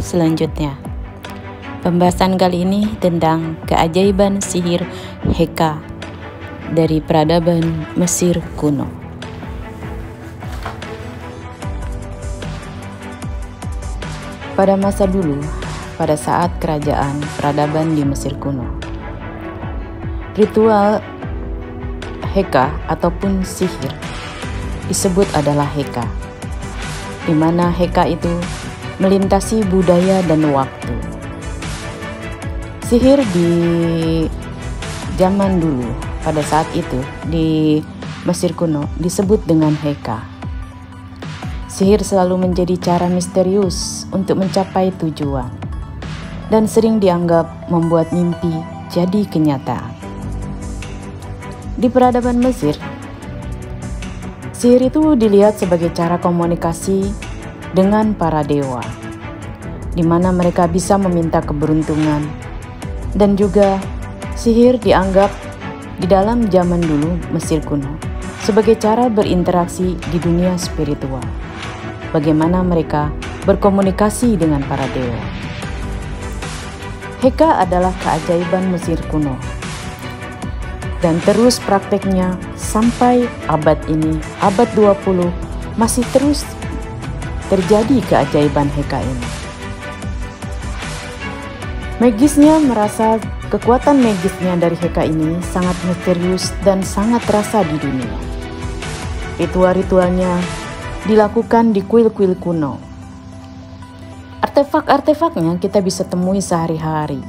selanjutnya. Pembahasan kali ini tentang keajaiban sihir Heka dari peradaban Mesir kuno. Pada masa dulu, pada saat kerajaan peradaban di Mesir kuno, ritual Heka ataupun sihir disebut adalah Heka, di mana Heka itu melintasi budaya dan waktu. Sihir di zaman dulu pada saat itu di Mesir kuno disebut dengan heka. Sihir selalu menjadi cara misterius untuk mencapai tujuan dan sering dianggap membuat mimpi jadi kenyataan. Di peradaban Mesir, sihir itu dilihat sebagai cara komunikasi dengan para dewa, di mana mereka bisa meminta keberuntungan, dan juga sihir dianggap di dalam zaman dulu Mesir kuno sebagai cara berinteraksi di dunia spiritual. Bagaimana mereka berkomunikasi dengan para dewa? Heka adalah keajaiban Mesir kuno dan terus prakteknya sampai abad ini, abad 20, masih terus terjadi keajaiban Heka ini. Magisnya merasa kekuatan magisnya dari Heka ini sangat misterius dan sangat terasa di dunia. Ritual-ritualnya dilakukan di kuil-kuil kuno. Artefak-artefaknya kita bisa temui sehari-hari.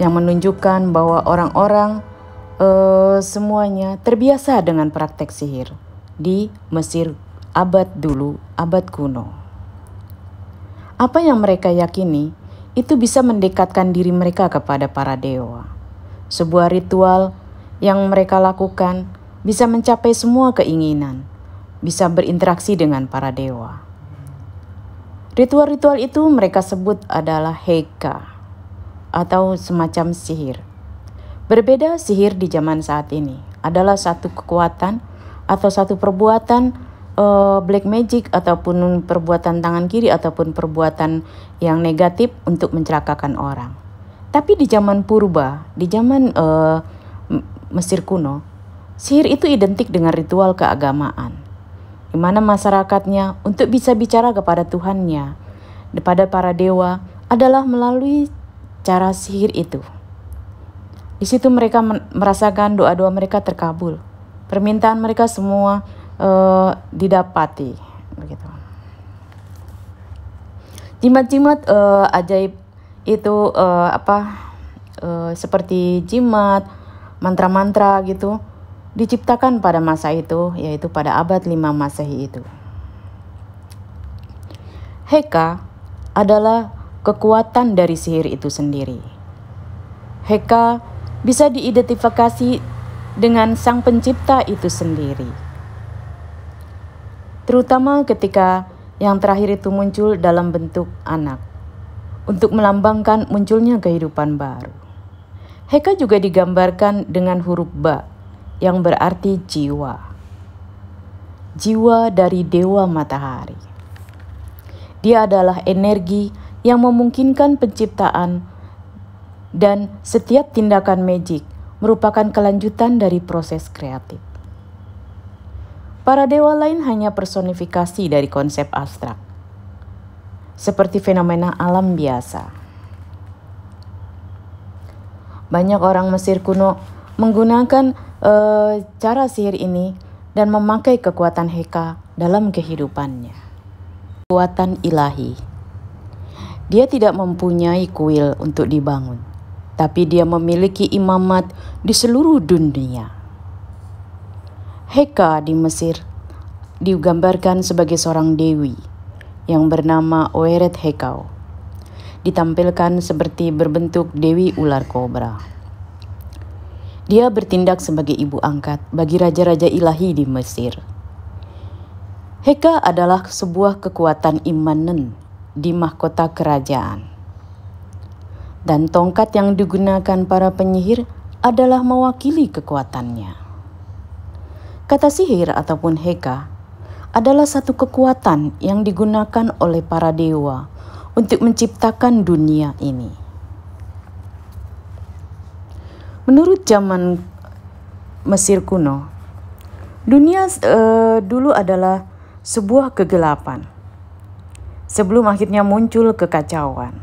Yang menunjukkan bahwa orang-orang uh, semuanya terbiasa dengan praktek sihir di Mesir abad dulu, abad kuno. Apa yang mereka yakini itu bisa mendekatkan diri mereka kepada para dewa. Sebuah ritual yang mereka lakukan bisa mencapai semua keinginan, bisa berinteraksi dengan para dewa. Ritual-ritual itu mereka sebut adalah heka atau semacam sihir. Berbeda sihir di zaman saat ini adalah satu kekuatan atau satu perbuatan uh, black magic ataupun perbuatan tangan kiri ataupun perbuatan yang negatif untuk mencelakakan orang. Tapi di zaman purba, di zaman uh, Mesir kuno, sihir itu identik dengan ritual keagamaan, di mana masyarakatnya untuk bisa bicara kepada Tuhannya, kepada para dewa adalah melalui cara sihir itu. Di situ mereka merasakan doa-doa mereka terkabul. Permintaan mereka semua uh, didapati begitu. Jimat-jimat uh, ajaib itu uh, apa uh, seperti jimat, mantra-mantra gitu diciptakan pada masa itu yaitu pada abad 5 Masehi itu. Heka adalah kekuatan dari sihir itu sendiri. Heka bisa diidentifikasi dengan sang pencipta itu sendiri terutama ketika yang terakhir itu muncul dalam bentuk anak, untuk melambangkan munculnya kehidupan baru. Heka juga digambarkan dengan huruf Ba, yang berarti jiwa. Jiwa dari Dewa Matahari. Dia adalah energi yang memungkinkan penciptaan dan setiap tindakan magic merupakan kelanjutan dari proses kreatif. Para dewa lain hanya personifikasi dari konsep abstrak, seperti fenomena alam biasa. Banyak orang Mesir kuno menggunakan uh, cara sihir ini dan memakai kekuatan Heka dalam kehidupannya. Kekuatan ilahi. Dia tidak mempunyai kuil untuk dibangun, tapi dia memiliki imamat di seluruh dunia. Heka di Mesir digambarkan sebagai seorang dewi yang bernama Oeret Hekau. Ditampilkan seperti berbentuk dewi ular kobra. Dia bertindak sebagai ibu angkat bagi raja-raja ilahi di Mesir. Heka adalah sebuah kekuatan imanen di mahkota kerajaan. Dan tongkat yang digunakan para penyihir adalah mewakili kekuatannya. Kata sihir ataupun heka adalah satu kekuatan yang digunakan oleh para dewa untuk menciptakan dunia ini. Menurut zaman Mesir kuno, dunia uh, dulu adalah sebuah kegelapan. Sebelum akhirnya muncul kekacauan.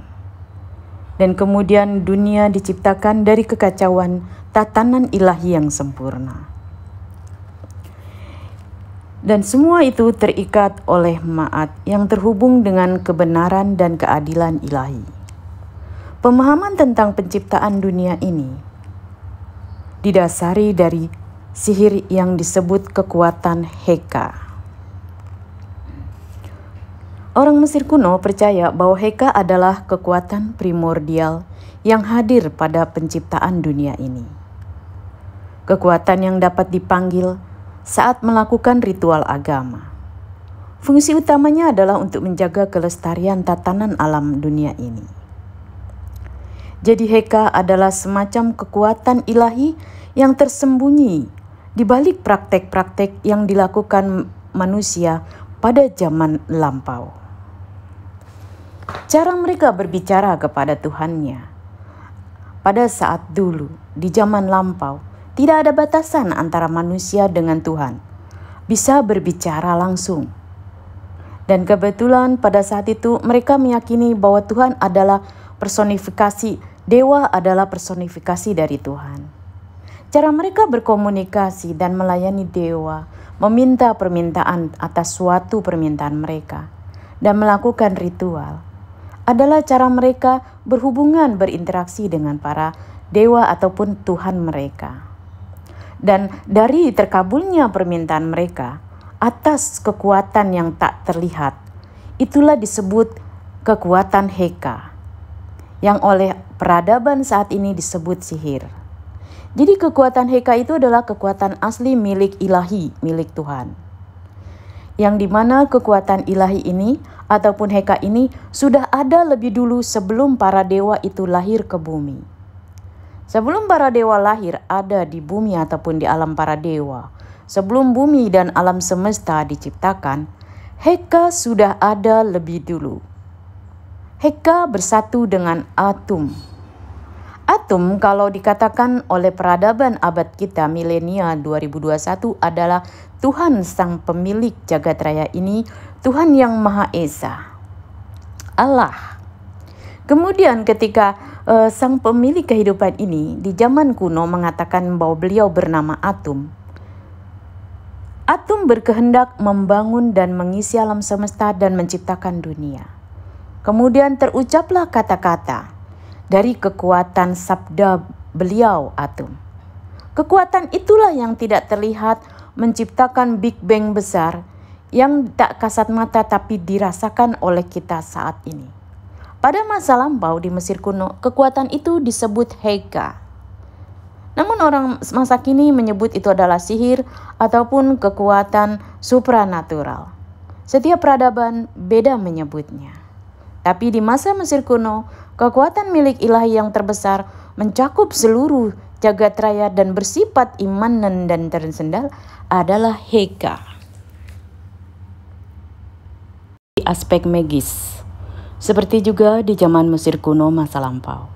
Dan kemudian dunia diciptakan dari kekacauan tatanan ilahi yang sempurna. Dan semua itu terikat oleh maat yang terhubung dengan kebenaran dan keadilan ilahi. Pemahaman tentang penciptaan dunia ini didasari dari sihir yang disebut kekuatan Heka. Orang Mesir kuno percaya bahwa Heka adalah kekuatan primordial yang hadir pada penciptaan dunia ini. Kekuatan yang dapat dipanggil saat melakukan ritual agama. Fungsi utamanya adalah untuk menjaga kelestarian tatanan alam dunia ini. Jadi Heka adalah semacam kekuatan ilahi yang tersembunyi di balik praktek-praktek yang dilakukan manusia pada zaman lampau. Cara mereka berbicara kepada Tuhannya pada saat dulu di zaman lampau tidak ada batasan antara manusia dengan Tuhan. Bisa berbicara langsung. Dan kebetulan pada saat itu mereka meyakini bahwa Tuhan adalah personifikasi, dewa adalah personifikasi dari Tuhan. Cara mereka berkomunikasi dan melayani dewa, meminta permintaan atas suatu permintaan mereka, dan melakukan ritual adalah cara mereka berhubungan berinteraksi dengan para dewa ataupun Tuhan mereka. Dan dari terkabulnya permintaan mereka atas kekuatan yang tak terlihat, itulah disebut kekuatan Heka yang oleh peradaban saat ini disebut sihir. Jadi kekuatan Heka itu adalah kekuatan asli milik ilahi, milik Tuhan. Yang dimana kekuatan ilahi ini ataupun Heka ini sudah ada lebih dulu sebelum para dewa itu lahir ke bumi. Sebelum para dewa lahir ada di bumi ataupun di alam para dewa, sebelum bumi dan alam semesta diciptakan, Heka sudah ada lebih dulu. Heka bersatu dengan Atum. Atum kalau dikatakan oleh peradaban abad kita milenia 2021 adalah Tuhan sang pemilik jagat raya ini, Tuhan yang Maha Esa. Allah. Kemudian ketika uh, sang pemilik kehidupan ini di zaman kuno mengatakan bahwa beliau bernama Atum. Atum berkehendak membangun dan mengisi alam semesta dan menciptakan dunia. Kemudian terucaplah kata-kata dari kekuatan sabda beliau Atum. Kekuatan itulah yang tidak terlihat menciptakan Big Bang besar yang tak kasat mata tapi dirasakan oleh kita saat ini. Pada masa lampau di Mesir kuno, kekuatan itu disebut heka. Namun orang masa kini menyebut itu adalah sihir ataupun kekuatan supranatural. Setiap peradaban beda menyebutnya. Tapi di masa Mesir kuno, kekuatan milik ilahi yang terbesar mencakup seluruh jagat raya dan bersifat iman dan tersendal adalah heka. Aspek magis seperti juga di zaman Mesir kuno masa lampau.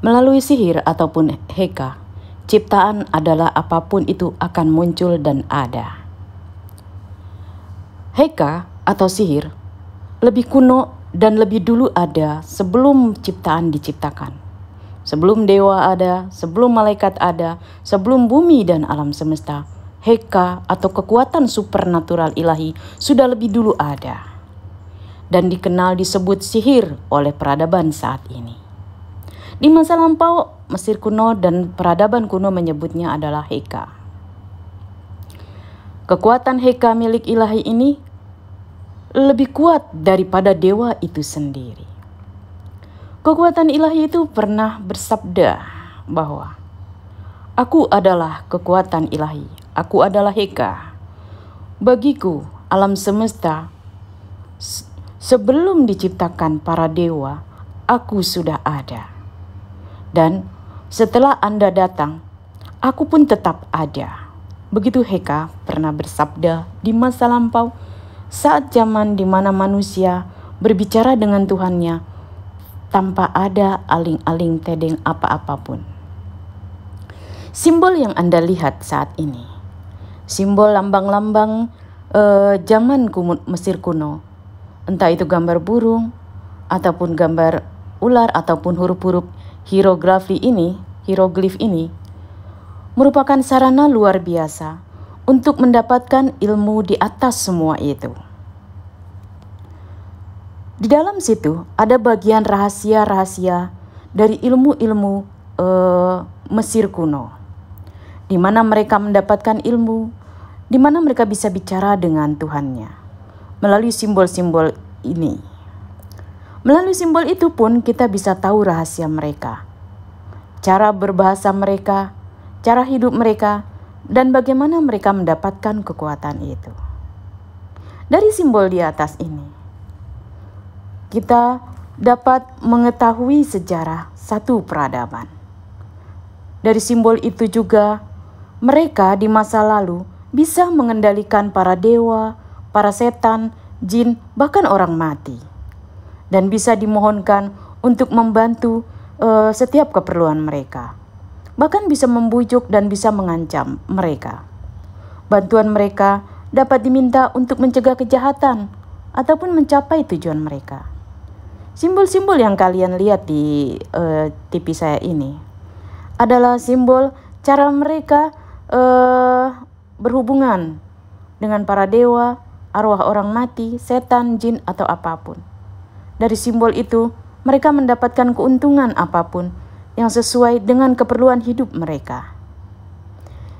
Melalui sihir ataupun heka, ciptaan adalah apapun itu akan muncul dan ada. Heka atau sihir lebih kuno dan lebih dulu ada sebelum ciptaan diciptakan. Sebelum dewa ada, sebelum malaikat ada, sebelum bumi dan alam semesta, heka atau kekuatan supernatural ilahi sudah lebih dulu ada dan dikenal disebut sihir oleh peradaban saat ini. Di masa lampau, Mesir kuno dan peradaban kuno menyebutnya adalah Heka. Kekuatan Heka milik ilahi ini lebih kuat daripada dewa itu sendiri. Kekuatan ilahi itu pernah bersabda bahwa Aku adalah kekuatan ilahi, aku adalah Heka. Bagiku alam semesta Sebelum diciptakan para dewa, aku sudah ada. Dan setelah Anda datang, aku pun tetap ada. Begitu Heka pernah bersabda di masa lampau saat zaman di mana manusia berbicara dengan Tuhannya tanpa ada aling-aling tedeng apa-apapun. Simbol yang Anda lihat saat ini, simbol lambang-lambang eh, zaman Mesir kuno entah itu gambar burung ataupun gambar ular ataupun huruf-huruf hieroglifi ini, hieroglif ini merupakan sarana luar biasa untuk mendapatkan ilmu di atas semua itu. Di dalam situ ada bagian rahasia-rahasia dari ilmu-ilmu eh, Mesir kuno, di mana mereka mendapatkan ilmu, di mana mereka bisa bicara dengan Tuhannya melalui simbol-simbol ini. Melalui simbol itu pun kita bisa tahu rahasia mereka, cara berbahasa mereka, cara hidup mereka, dan bagaimana mereka mendapatkan kekuatan itu. Dari simbol di atas ini, kita dapat mengetahui sejarah satu peradaban. Dari simbol itu juga, mereka di masa lalu bisa mengendalikan para dewa, para setan, jin, bahkan orang mati. Dan bisa dimohonkan untuk membantu uh, setiap keperluan mereka. Bahkan bisa membujuk dan bisa mengancam mereka. Bantuan mereka dapat diminta untuk mencegah kejahatan ataupun mencapai tujuan mereka. Simbol-simbol yang kalian lihat di uh, eh, TV saya ini adalah simbol cara mereka uh, berhubungan dengan para dewa, arwah orang mati, setan, jin, atau apapun. Dari simbol itu, mereka mendapatkan keuntungan apapun yang sesuai dengan keperluan hidup mereka.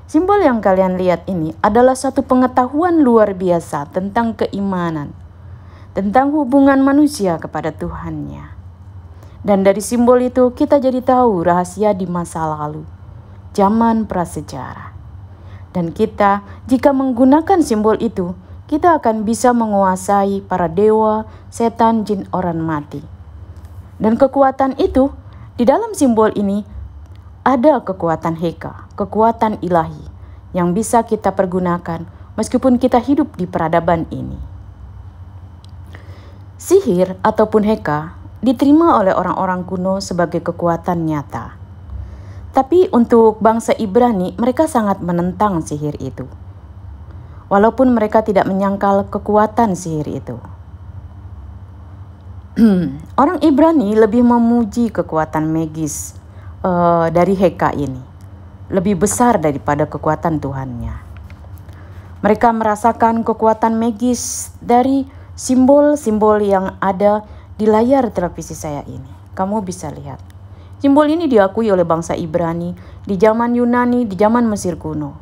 Simbol yang kalian lihat ini adalah satu pengetahuan luar biasa tentang keimanan, tentang hubungan manusia kepada Tuhannya. Dan dari simbol itu kita jadi tahu rahasia di masa lalu, zaman prasejarah. Dan kita jika menggunakan simbol itu, kita akan bisa menguasai para dewa, setan, jin, orang mati. Dan kekuatan itu, di dalam simbol ini, ada kekuatan heka, kekuatan ilahi, yang bisa kita pergunakan meskipun kita hidup di peradaban ini. Sihir ataupun heka diterima oleh orang-orang kuno sebagai kekuatan nyata. Tapi untuk bangsa Ibrani, mereka sangat menentang sihir itu walaupun mereka tidak menyangkal kekuatan sihir itu. Orang Ibrani lebih memuji kekuatan magis uh, eh, dari Heka ini, lebih besar daripada kekuatan Tuhannya. Mereka merasakan kekuatan magis dari simbol-simbol yang ada di layar televisi saya ini. Kamu bisa lihat. Simbol ini diakui oleh bangsa Ibrani di zaman Yunani, di zaman Mesir kuno.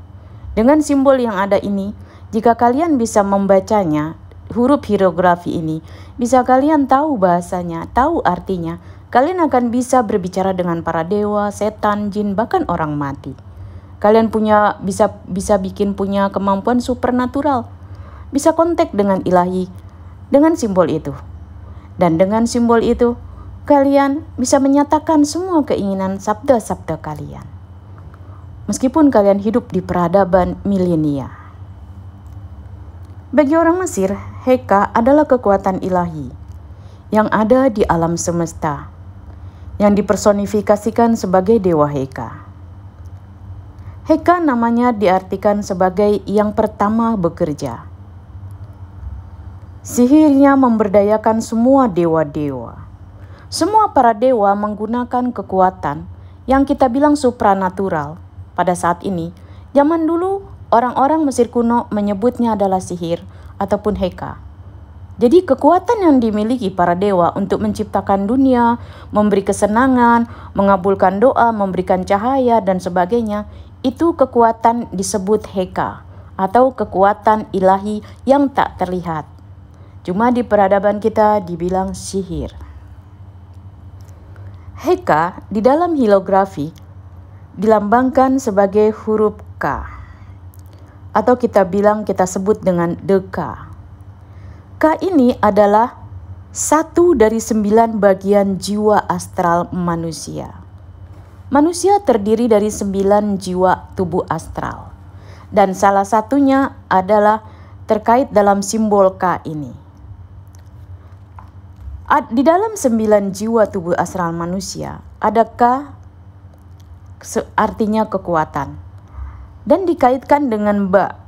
Dengan simbol yang ada ini, jika kalian bisa membacanya, huruf hierografi ini, bisa kalian tahu bahasanya, tahu artinya, kalian akan bisa berbicara dengan para dewa, setan, jin, bahkan orang mati. Kalian punya bisa bisa bikin punya kemampuan supernatural. Bisa kontak dengan ilahi dengan simbol itu. Dan dengan simbol itu, kalian bisa menyatakan semua keinginan sabda-sabda kalian. Meskipun kalian hidup di peradaban milenial bagi orang Mesir, Heka adalah kekuatan ilahi yang ada di alam semesta, yang dipersonifikasikan sebagai Dewa Heka. Heka namanya diartikan sebagai yang pertama bekerja. Sihirnya memberdayakan semua dewa-dewa. Semua para dewa menggunakan kekuatan yang kita bilang supranatural. Pada saat ini, zaman dulu Orang-orang Mesir kuno menyebutnya adalah sihir ataupun heka. Jadi kekuatan yang dimiliki para dewa untuk menciptakan dunia, memberi kesenangan, mengabulkan doa, memberikan cahaya dan sebagainya, itu kekuatan disebut heka atau kekuatan ilahi yang tak terlihat. Cuma di peradaban kita dibilang sihir. Heka di dalam hilografi dilambangkan sebagai huruf K atau kita bilang kita sebut dengan deka. K ini adalah satu dari sembilan bagian jiwa astral manusia. Manusia terdiri dari sembilan jiwa tubuh astral. Dan salah satunya adalah terkait dalam simbol K ini. Di dalam sembilan jiwa tubuh astral manusia, ada K artinya kekuatan dan dikaitkan dengan ba,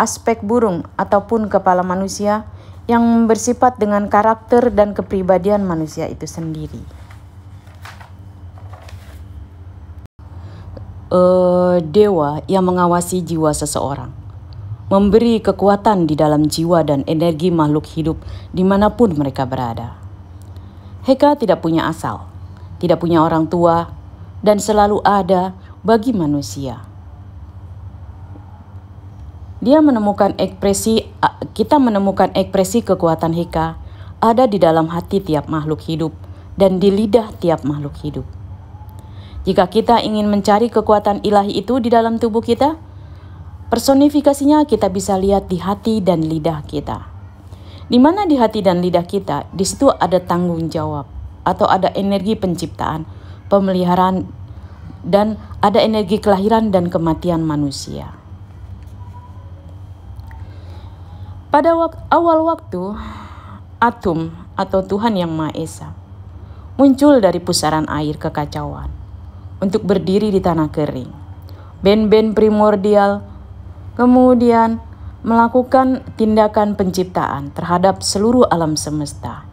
aspek burung ataupun kepala manusia yang bersifat dengan karakter dan kepribadian manusia itu sendiri. Uh, dewa yang mengawasi jiwa seseorang, memberi kekuatan di dalam jiwa dan energi makhluk hidup dimanapun mereka berada. Heka tidak punya asal, tidak punya orang tua, dan selalu ada bagi manusia. Dia menemukan ekspresi kita menemukan ekspresi kekuatan Hika ada di dalam hati tiap makhluk hidup dan di lidah tiap makhluk hidup. Jika kita ingin mencari kekuatan ilahi itu di dalam tubuh kita, personifikasinya kita bisa lihat di hati dan lidah kita. Di mana di hati dan lidah kita, di situ ada tanggung jawab atau ada energi penciptaan, pemeliharaan, dan ada energi kelahiran dan kematian manusia. Pada wak awal waktu, Atum atau Tuhan Yang Maha Esa muncul dari pusaran air kekacauan untuk berdiri di tanah kering. Ben-ben primordial kemudian melakukan tindakan penciptaan terhadap seluruh alam semesta.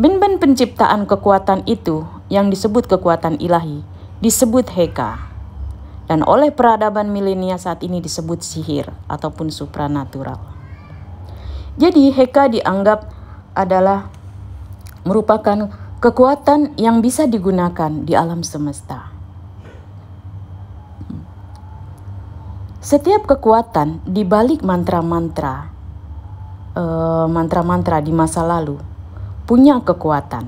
Ben-ben penciptaan kekuatan itu yang disebut kekuatan ilahi disebut heka dan oleh peradaban milenial saat ini disebut sihir ataupun supranatural. Jadi Heka dianggap adalah merupakan kekuatan yang bisa digunakan di alam semesta. Setiap kekuatan di balik mantra-mantra, eh, mantra-mantra di masa lalu punya kekuatan.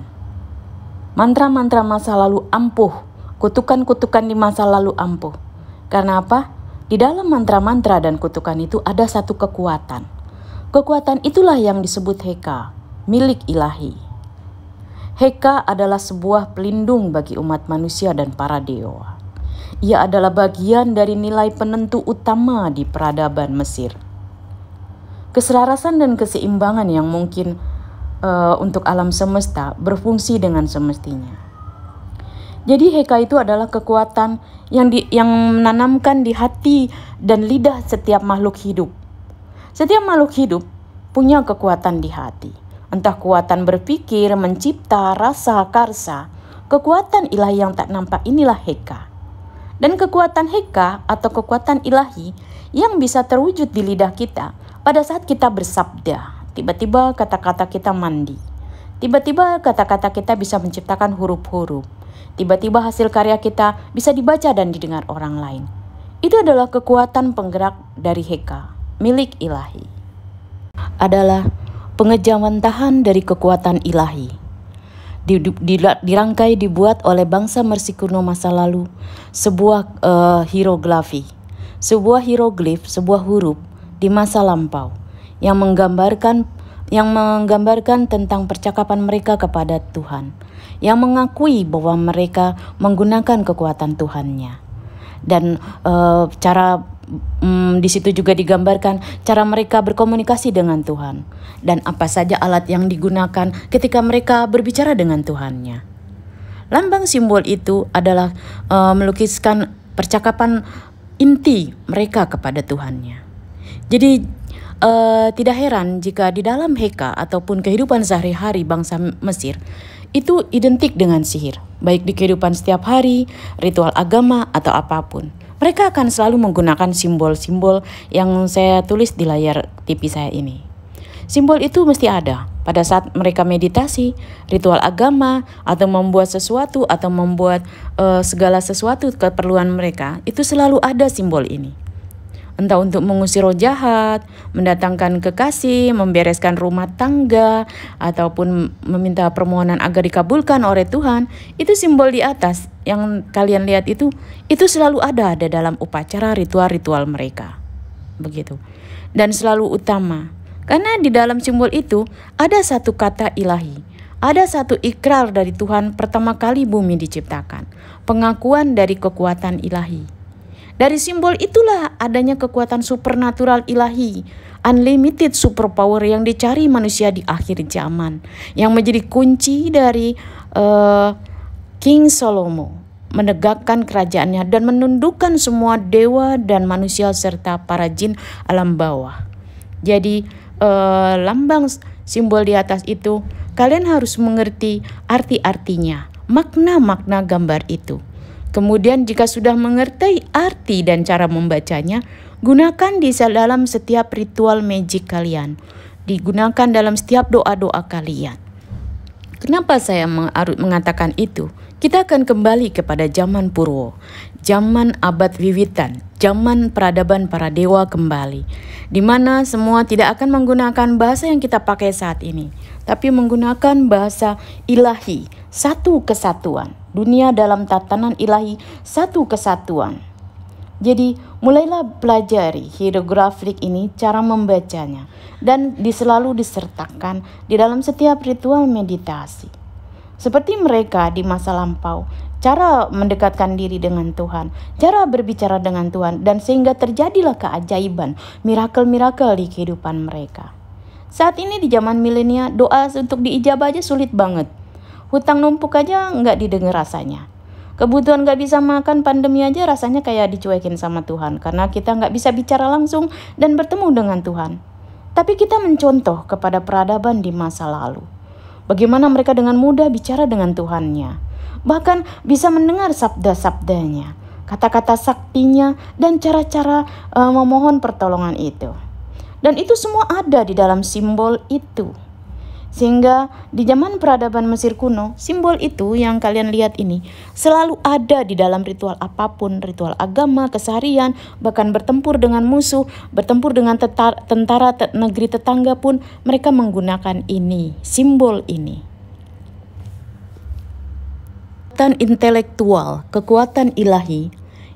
Mantra-mantra masa lalu ampuh, kutukan-kutukan di masa lalu ampuh. Karena apa? Di dalam mantra-mantra dan kutukan itu ada satu kekuatan Kekuatan itulah yang disebut Heka, milik ilahi. Heka adalah sebuah pelindung bagi umat manusia dan para dewa. Ia adalah bagian dari nilai penentu utama di peradaban Mesir. Keselarasan dan keseimbangan yang mungkin uh, untuk alam semesta berfungsi dengan semestinya. Jadi heka itu adalah kekuatan yang di, yang menanamkan di hati dan lidah setiap makhluk hidup setiap makhluk hidup punya kekuatan di hati. Entah kekuatan berpikir, mencipta, rasa, karsa. Kekuatan ilahi yang tak nampak inilah Heka. Dan kekuatan Heka atau kekuatan ilahi yang bisa terwujud di lidah kita pada saat kita bersabda. Tiba-tiba kata-kata kita mandi. Tiba-tiba kata-kata kita bisa menciptakan huruf-huruf. Tiba-tiba hasil karya kita bisa dibaca dan didengar orang lain. Itu adalah kekuatan penggerak dari Heka milik ilahi adalah pengejaman tahan dari kekuatan ilahi. Dirangkai dibuat oleh bangsa Mersi masa lalu sebuah uh, eh, hieroglifi, sebuah hieroglif, sebuah huruf di masa lampau yang menggambarkan yang menggambarkan tentang percakapan mereka kepada Tuhan, yang mengakui bahwa mereka menggunakan kekuatan Tuhannya. Dan uh, cara hmm, di situ juga digambarkan cara mereka berkomunikasi dengan Tuhan dan apa saja alat yang digunakan ketika mereka berbicara dengan Tuhannya. Lambang simbol itu adalah e, melukiskan percakapan inti mereka kepada Tuhannya. Jadi e, tidak heran jika di dalam heka ataupun kehidupan sehari-hari bangsa Mesir itu identik dengan sihir, baik di kehidupan setiap hari, ritual agama atau apapun mereka akan selalu menggunakan simbol-simbol yang saya tulis di layar TV saya ini. Simbol itu mesti ada pada saat mereka meditasi, ritual agama, atau membuat sesuatu, atau membuat uh, segala sesuatu keperluan mereka. Itu selalu ada simbol ini entah untuk mengusir roh jahat, mendatangkan kekasih, membereskan rumah tangga, ataupun meminta permohonan agar dikabulkan oleh Tuhan, itu simbol di atas yang kalian lihat itu, itu selalu ada ada dalam upacara ritual-ritual mereka. Begitu. Dan selalu utama. Karena di dalam simbol itu ada satu kata ilahi, ada satu ikrar dari Tuhan pertama kali bumi diciptakan, pengakuan dari kekuatan ilahi. Dari simbol itulah adanya kekuatan supernatural ilahi, unlimited superpower yang dicari manusia di akhir zaman, yang menjadi kunci dari uh, King Salomo menegakkan kerajaannya dan menundukkan semua dewa dan manusia serta para jin alam bawah. Jadi uh, lambang simbol di atas itu kalian harus mengerti arti-artinya, makna-makna gambar itu. Kemudian jika sudah mengerti arti dan cara membacanya, gunakan di dalam setiap ritual magic kalian. Digunakan dalam setiap doa-doa kalian. Kenapa saya mengatakan itu? Kita akan kembali kepada zaman purwo, zaman abad wiwitan, zaman peradaban para dewa kembali, di mana semua tidak akan menggunakan bahasa yang kita pakai saat ini, tapi menggunakan bahasa ilahi, satu kesatuan. Dunia dalam tatanan ilahi, satu kesatuan. Jadi, mulailah pelajari hieroglifik ini cara membacanya dan diselalu disertakan di dalam setiap ritual meditasi. Seperti mereka di masa lampau, cara mendekatkan diri dengan Tuhan, cara berbicara dengan Tuhan, dan sehingga terjadilah keajaiban, miracle-miracle di kehidupan mereka. Saat ini di zaman milenial, doa untuk diijabah aja sulit banget. Hutang numpuk aja nggak didengar rasanya. Kebutuhan nggak bisa makan pandemi aja rasanya kayak dicuekin sama Tuhan karena kita nggak bisa bicara langsung dan bertemu dengan Tuhan. Tapi kita mencontoh kepada peradaban di masa lalu. Bagaimana mereka dengan mudah bicara dengan Tuhannya, bahkan bisa mendengar sabda-sabdanya, kata-kata saktinya, dan cara-cara uh, memohon pertolongan itu. Dan itu semua ada di dalam simbol itu. Sehingga di zaman peradaban Mesir kuno, simbol itu yang kalian lihat ini selalu ada di dalam ritual apapun, ritual agama, keseharian, bahkan bertempur dengan musuh, bertempur dengan tentara negeri tetangga pun mereka menggunakan ini, simbol ini. Kekuatan intelektual, kekuatan ilahi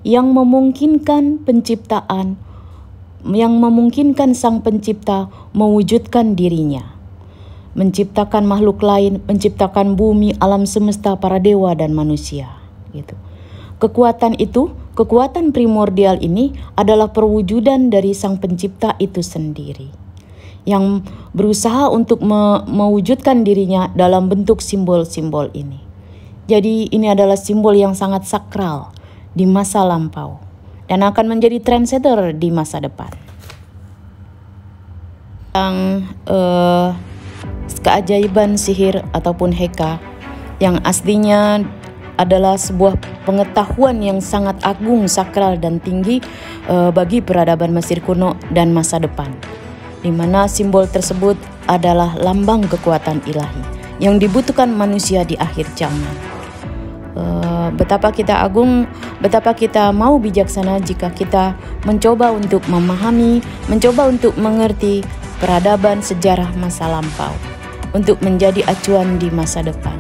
yang memungkinkan penciptaan yang memungkinkan Sang Pencipta mewujudkan dirinya menciptakan makhluk lain, menciptakan bumi, alam semesta, para dewa dan manusia gitu. Kekuatan itu, kekuatan primordial ini adalah perwujudan dari sang pencipta itu sendiri yang berusaha untuk me mewujudkan dirinya dalam bentuk simbol-simbol ini. Jadi ini adalah simbol yang sangat sakral di masa lampau dan akan menjadi trendsetter di masa depan. Yang uh, keajaiban sihir ataupun heka yang aslinya adalah sebuah pengetahuan yang sangat agung, sakral dan tinggi e, bagi peradaban Mesir kuno dan masa depan. Di mana simbol tersebut adalah lambang kekuatan ilahi yang dibutuhkan manusia di akhir zaman. E, betapa kita agung, betapa kita mau bijaksana jika kita mencoba untuk memahami, mencoba untuk mengerti peradaban sejarah masa lampau untuk menjadi acuan di masa depan.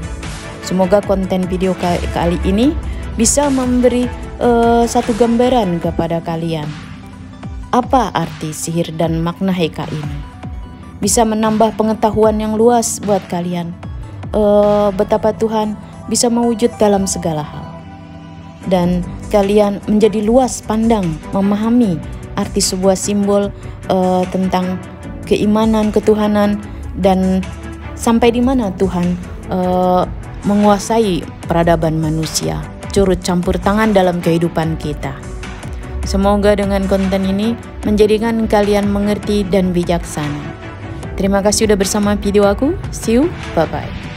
Semoga konten video kali ini bisa memberi uh, satu gambaran kepada kalian. Apa arti sihir dan makna heka ini? Bisa menambah pengetahuan yang luas buat kalian. Uh, betapa Tuhan bisa mewujud dalam segala hal. Dan kalian menjadi luas pandang memahami arti sebuah simbol uh, tentang keimanan, ketuhanan, dan sampai di mana Tuhan uh, menguasai peradaban manusia, curut campur tangan dalam kehidupan kita. Semoga dengan konten ini menjadikan kalian mengerti dan bijaksana. Terima kasih sudah bersama video aku. See you, bye-bye.